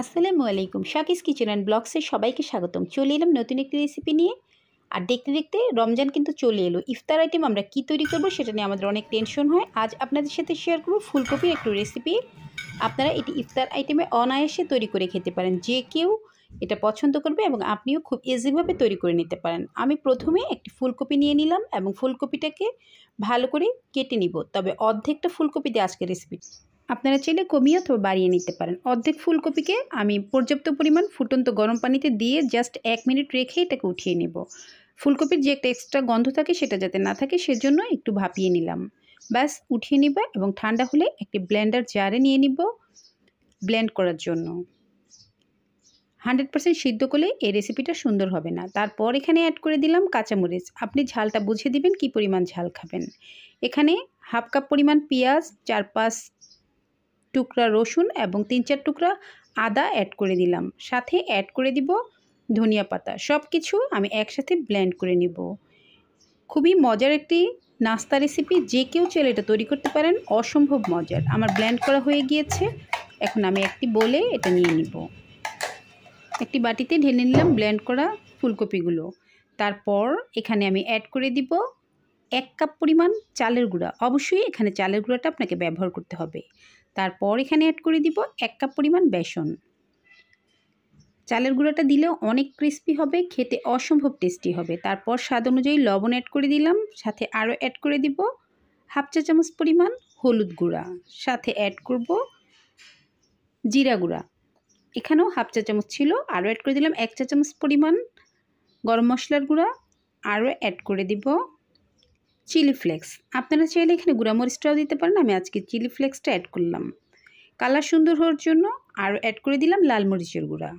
আসসালামু আলাইকুম শাকিস kitchen and ব্লগসে সবাইকে স্বাগতম চলে এলাম নতুন একটি রেসিপি নিয়ে আর দেখতে দেখতে রমজান কিন্তু চলে এলো ইফতার আইটেম আমরা কি তৈরি করব সেটা নিয়ে আমাদের অনেক টেনশন হয় আজ আপনাদের সাথে শেয়ার করব ফুলকপির একটু রেসিপি আপনারা এটি ইফতার আইটেমে অনায়াসে তৈরি করে খেতে পারেন যে কেউ এটা পছন্দ করবে এবং আপনিও খুব ইজিভাবে তৈরি করে নিতে পারেন আমি প্রথমে একটি ফুলকপি নিয়ে নিলাম এবং ফুলকপিটাকে ভালো করে কেটে নিব তবে অর্ধেকটা ফুলকপি দিয়ে আজকে রেসিপি আপনারা চাইলে কমিয়ে অথবা বাড়িয়ে নিতে পারেন অর্ধেক ফুলকপিকে আমি পর্যাপ্ত পরিমাণ ফুটন্ত গরম পানিতে দিয়ে জাস্ট এক মিনিট রেখে এটাকে উঠিয়ে নেব ফুলকপির যে একটা এক্সট্রা গন্ধ থাকে সেটা যাতে না থাকে সেজন্য একটু ভাপিয়ে নিলাম ব্যাস উঠিয়ে নিব এবং ঠান্ডা হলে একটি ব্লেন্ডার জারে নিয়ে নিব ব্লেন্ড করার জন্য হান্ড্রেড পার্সেন্ট সিদ্ধ করলে এই রেসিপিটা সুন্দর হবে না তারপর এখানে অ্যাড করে দিলাম কাঁচামরিচ আপনি ঝালটা বুঝে দিবেন কি পরিমাণ ঝাল খাবেন এখানে হাফ কাপ পরিমাণ পেঁয়াজ চার পাঁচ টুকরা রসুন এবং তিন চার টুকরা আদা অ্যাড করে দিলাম সাথে অ্যাড করে দিব ধনিয়া পাতা সব কিছু আমি একসাথে ব্লেন্ড করে নিব খুবই মজার একটি নাস্তা রেসিপি যে কেউ চাইলে এটা তৈরি করতে পারেন অসম্ভব মজার আমার ব্ল্যান্ড করা হয়ে গিয়েছে এখন আমি একটি বলে এটা নিয়ে নিব একটি বাটিতে ঢেলে নিলাম ব্ল্যান্ড করা ফুলকপিগুলো তারপর এখানে আমি অ্যাড করে দিব এক কাপ পরিমাণ চালের গুঁড়া অবশ্যই এখানে চালের গুঁড়াটা আপনাকে ব্যবহার করতে হবে তারপর এখানে অ্যাড করে দিব এক কাপ পরিমাণ বেসন চালের গুঁড়োটা দিলেও অনেক ক্রিস্পি হবে খেতে অসম্ভব টেস্টি হবে তারপর স্বাদ অনুযায়ী লবণ অ্যাড করে দিলাম সাথে আরও অ্যাড করে দিব হাফ চা চামচ পরিমাণ হলুদ গুঁড়া সাথে অ্যাড করব জিরা গুঁড়া এখানেও হাফ চা চামচ ছিল আরও অ্যাড করে দিলাম এক চা চামচ পরিমাণ গরম মশলার গুঁড়া আরও অ্যাড করে দিব চিলি ফ্লেক্স আপনারা চাইলে এখানে গুঁড়ামরিচটাও দিতে পারেন আমি আজকে চিলি ফ্লেক্সটা অ্যাড করলাম কালার সুন্দর হওয়ার জন্য আর অ্যাড করে দিলাম লাল মরিচের গুঁড়া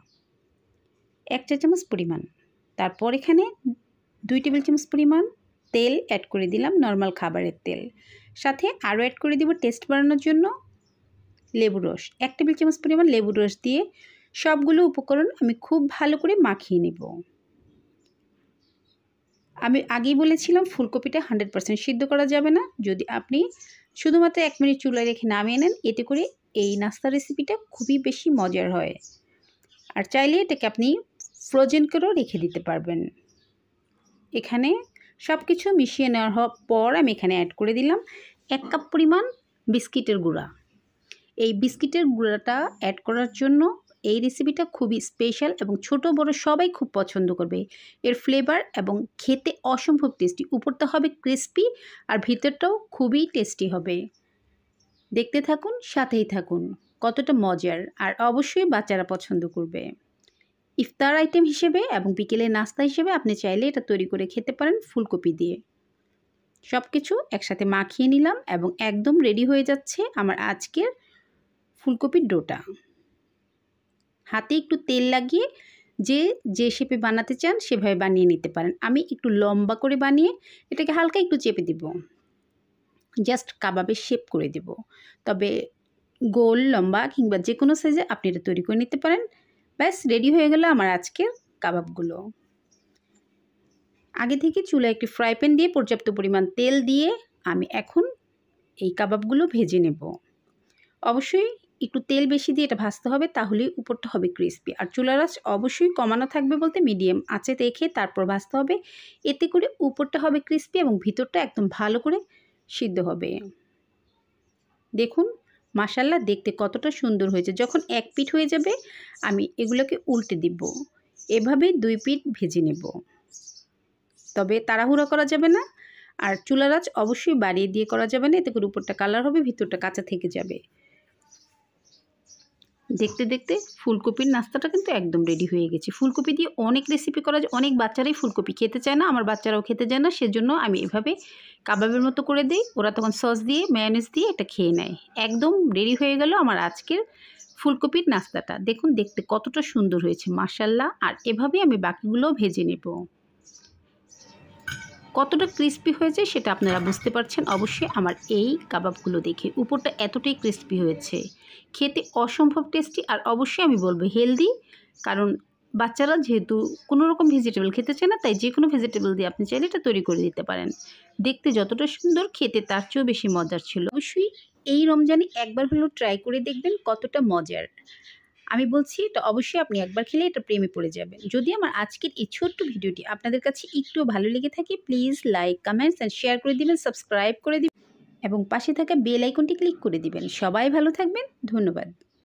এক চা চামচ পরিমাণ তারপর এখানে দুই টেবিল চামচ পরিমাণ তেল অ্যাড করে দিলাম নর্মাল খাবারের তেল সাথে আরও অ্যাড করে দিব টেস্ট বাড়ানোর জন্য লেবু রস এক টেবিল চামচ পরিমাণ লেবু রস দিয়ে সবগুলো উপকরণ আমি খুব ভালো করে মাখিয়ে নেব আমি আগেই বলেছিলাম ফুলকপিটা হান্ড্রেড পারসেন্ট সিদ্ধ করা যাবে না যদি আপনি শুধুমাত্র এক মিনিট চুলায় রেখে নামিয়ে নেন এতে করে এই নাস্তা রেসিপিটা খুবই বেশি মজার হয় আর চাইলে এটাকে আপনি ফ্রোজেন করেও রেখে দিতে পারবেন এখানে সব কিছু মিশিয়ে নেওয়ার হওয়ার পর আমি এখানে অ্যাড করে দিলাম এক কাপ পরিমাণ বিস্কিটের গুঁড়া এই বিস্কিটের গুঁড়াটা অ্যাড করার জন্য এই রেসিপিটা খুবই স্পেশাল এবং ছোট বড় সবাই খুব পছন্দ করবে এর ফ্লেভার এবং খেতে অসম্ভব টেস্টি উপরটা হবে ক্রিস্পি আর ভিতরটাও খুবই টেস্টি হবে দেখতে থাকুন সাথেই থাকুন কতটা মজার আর অবশ্যই বাচ্চারা পছন্দ করবে ইফতার আইটেম হিসেবে এবং বিকেলে নাস্তা হিসেবে আপনি চাইলে এটা তৈরি করে খেতে পারেন ফুলকপি দিয়ে সব কিছু একসাথে মাখিয়ে নিলাম এবং একদম রেডি হয়ে যাচ্ছে আমার আজকের ফুলকপির ডোটা হাতে একটু তেল লাগিয়ে যে যে শেপে বানাতে চান সেভাবে বানিয়ে নিতে পারেন আমি একটু লম্বা করে বানিয়ে এটাকে হালকা একটু চেপে দেব জাস্ট কাবাবের শেপ করে দেব তবে গোল লম্বা কিংবা যে কোনো সাইজে আপনি এটা তৈরি করে নিতে পারেন ব্যাস রেডি হয়ে গেল আমার আজকের কাবাবগুলো আগে থেকে চুলায় একটি ফ্রাই প্যান দিয়ে পর্যাপ্ত পরিমাণ তেল দিয়ে আমি এখন এই কাবাবগুলো ভেজে নেব অবশ্যই একটু তেল বেশি দিয়ে এটা ভাজতে হবে তাহলেই উপরটা হবে ক্রিসপি আর চুলার আঁচ অবশ্যই কমানো থাকবে বলতে মিডিয়াম আছে দেখে তারপর ভাজতে হবে এতে করে উপরটা হবে ক্রিসপি এবং ভিতরটা একদম ভালো করে সিদ্ধ হবে দেখুন মাসাল্লা দেখতে কতটা সুন্দর হয়েছে যখন এক পিঠ হয়ে যাবে আমি এগুলোকে উল্টে দিব এভাবে দুই পিঠ ভেজে নেব তবে তাড়াহুড়া করা যাবে না আর চুলার আঁচ অবশ্যই বাড়িয়ে দিয়ে করা যাবে না এতে করে উপরটা কালার হবে ভিতরটা কাঁচা থেকে যাবে দেখতে দেখতে ফুলকপির নাস্তাটা কিন্তু একদম রেডি হয়ে গেছে ফুলকপি দিয়ে অনেক রেসিপি করা যায় অনেক বাচ্চারাই ফুলকপি খেতে চায় না আমার বাচ্চারাও খেতে চায় না সেজন্য আমি এভাবে কাবাবের মতো করে দিই ওরা তখন সস দিয়ে ম্যানেজ দিয়ে এটা খেয়ে নেয় একদম রেডি হয়ে গেল আমার আজকের ফুলকপির নাস্তাটা দেখুন দেখতে কতটা সুন্দর হয়েছে মাসাল্লাহ আর এভাবেই আমি বাকিগুলোও ভেজে নেবো কতটা ক্রিস্পি হয়েছে সেটা আপনারা বুঝতে পারছেন অবশ্যই আমার এই কাবাবগুলো দেখে উপরটা এতটাই ক্রিস্পি হয়েছে খেতে অসম্ভব টেস্টি আর অবশ্যই আমি বলবো হেলদি কারণ বাচ্চারা যেহেতু কোনো রকম ভেজিটেবল খেতে চায় না তাই যে কোনো ভেজিটেবল দিয়ে আপনি চাইলে এটা তৈরি করে দিতে পারেন দেখতে যতটা সুন্দর খেতে তার চেয়েও বেশি মজার ছিল অবশ্যই এই রমজানে একবার হলেও ট্রাই করে দেখবেন কতটা মজার আমি বলছি এটা অবশ্যই আপনি একবার খেলে এটা প্রেমে পড়ে যাবেন যদি আমার আজকের এই ছোট্ট ভিডিওটি আপনাদের কাছে একটু ভালো লেগে থাকে please like comments and share করে দিবেন সাবস্ক্রাইব করে দিবেন এবং পাশে থাকা বেল আইকনটি ক্লিক করে দিবেন সবাই ভালো থাকবেন ধন্যবাদ